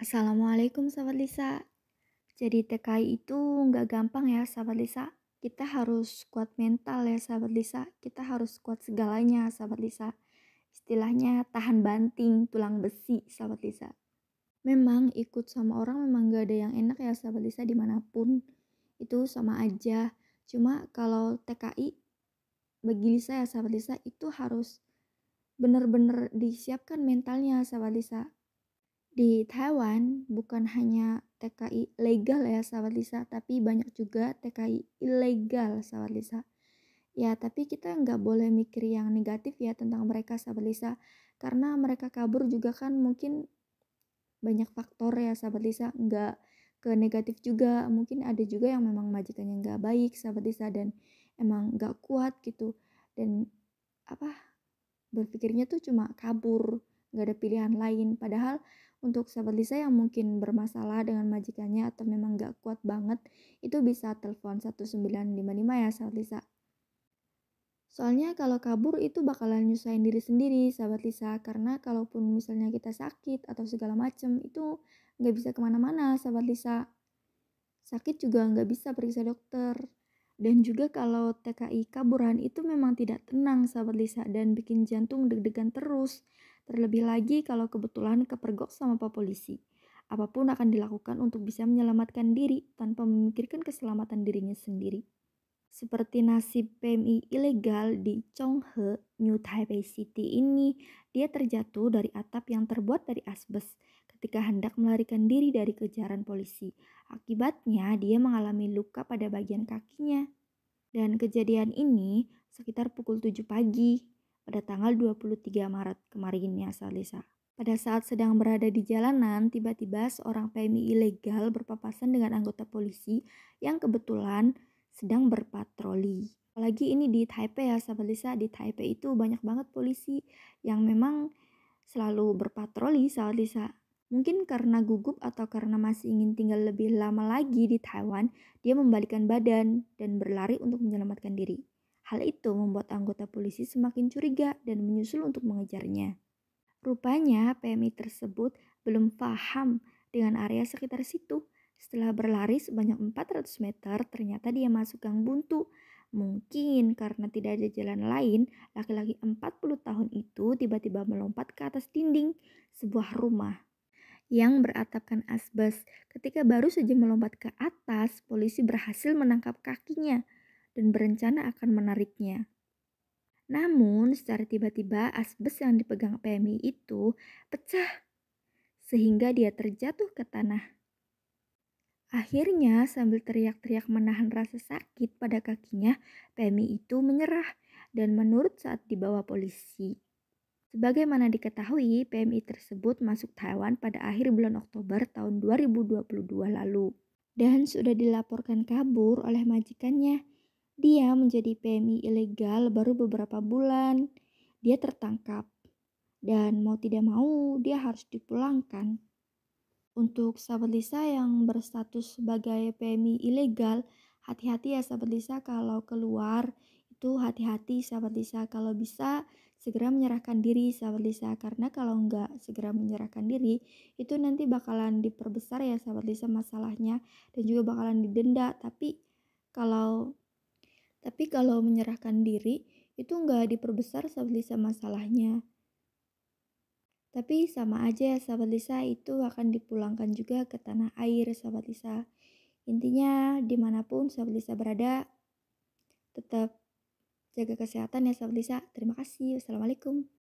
Assalamualaikum sahabat Lisa. Jadi TKI itu nggak gampang ya sahabat Lisa. Kita harus kuat mental ya sahabat Lisa. Kita harus kuat segalanya sahabat Lisa. Istilahnya tahan banting tulang besi sahabat Lisa. Memang ikut sama orang memang nggak ada yang enak ya sahabat Lisa dimanapun. Itu sama aja. Cuma kalau TKI bagi Lisa ya sahabat Lisa itu harus benar-benar disiapkan mentalnya sahabat Lisa di Taiwan bukan hanya TKI legal ya sahabat Lisa, tapi banyak juga TKI ilegal sahabat Lisa. Ya, tapi kita nggak boleh mikir yang negatif ya tentang mereka sahabat Lisa, karena mereka kabur juga kan mungkin banyak faktor ya sahabat Lisa, nggak ke negatif juga, mungkin ada juga yang memang majikannya nggak baik sahabat Lisa dan emang nggak kuat gitu dan apa berpikirnya tuh cuma kabur nggak ada pilihan lain padahal untuk sahabat Lisa yang mungkin bermasalah dengan majikannya atau memang gak kuat banget, itu bisa telepon 1955 ya sahabat Lisa. Soalnya kalau kabur itu bakalan nyusahin diri sendiri, sahabat Lisa, karena kalaupun misalnya kita sakit atau segala macem, itu gak bisa kemana-mana, sahabat Lisa. Sakit juga gak bisa periksa dokter. Dan juga kalau TKI kaburan itu memang tidak tenang, sahabat Lisa, dan bikin jantung deg-degan terus. Terlebih lagi kalau kebetulan kepergok sama Pak Polisi. Apapun akan dilakukan untuk bisa menyelamatkan diri tanpa memikirkan keselamatan dirinya sendiri. Seperti nasib PMI ilegal di Chonghe, New Taipei City ini, dia terjatuh dari atap yang terbuat dari asbes ketika hendak melarikan diri dari kejaran polisi. Akibatnya, dia mengalami luka pada bagian kakinya. Dan kejadian ini sekitar pukul 7 pagi pada tanggal 23 Maret kemarin ya Salisa. Pada saat sedang berada di jalanan, tiba-tiba seorang PMI ilegal berpapasan dengan anggota polisi yang kebetulan sedang berpatroli. Apalagi ini di Taipei ya, sahabat Lisa. Di Taipei itu banyak banget polisi yang memang selalu berpatroli, sahabat Lisa. Mungkin karena gugup atau karena masih ingin tinggal lebih lama lagi di Taiwan, dia membalikan badan dan berlari untuk menyelamatkan diri. Hal itu membuat anggota polisi semakin curiga dan menyusul untuk mengejarnya. Rupanya PMI tersebut belum paham dengan area sekitar situ. Setelah berlari sebanyak 400 meter, ternyata dia masuk gang buntu. Mungkin karena tidak ada jalan lain, laki-laki 40 tahun itu tiba-tiba melompat ke atas dinding sebuah rumah yang beratapkan asbes. Ketika baru saja melompat ke atas, polisi berhasil menangkap kakinya dan berencana akan menariknya. Namun, secara tiba-tiba asbes yang dipegang PMI itu pecah sehingga dia terjatuh ke tanah. Akhirnya, sambil teriak-teriak menahan rasa sakit pada kakinya, PMI itu menyerah dan menurut saat dibawa polisi. Sebagaimana diketahui, PMI tersebut masuk Taiwan pada akhir bulan Oktober tahun 2022 lalu dan sudah dilaporkan kabur oleh majikannya dia menjadi PMI ilegal baru beberapa bulan. Dia tertangkap dan mau tidak mau dia harus dipulangkan. Untuk sahabat Lisa yang berstatus sebagai PMI ilegal, hati-hati ya sahabat Lisa kalau keluar itu hati-hati sahabat Lisa kalau bisa segera menyerahkan diri sahabat Lisa karena kalau nggak segera menyerahkan diri itu nanti bakalan diperbesar ya sahabat Lisa masalahnya dan juga bakalan didenda tapi kalau tapi kalau menyerahkan diri, itu nggak diperbesar sahabat Lisa masalahnya. Tapi sama aja sahabat Lisa itu akan dipulangkan juga ke tanah air sahabat Lisa. Intinya dimanapun sahabat Lisa berada, tetap jaga kesehatan ya sahabat Lisa. Terima kasih. Wassalamualaikum.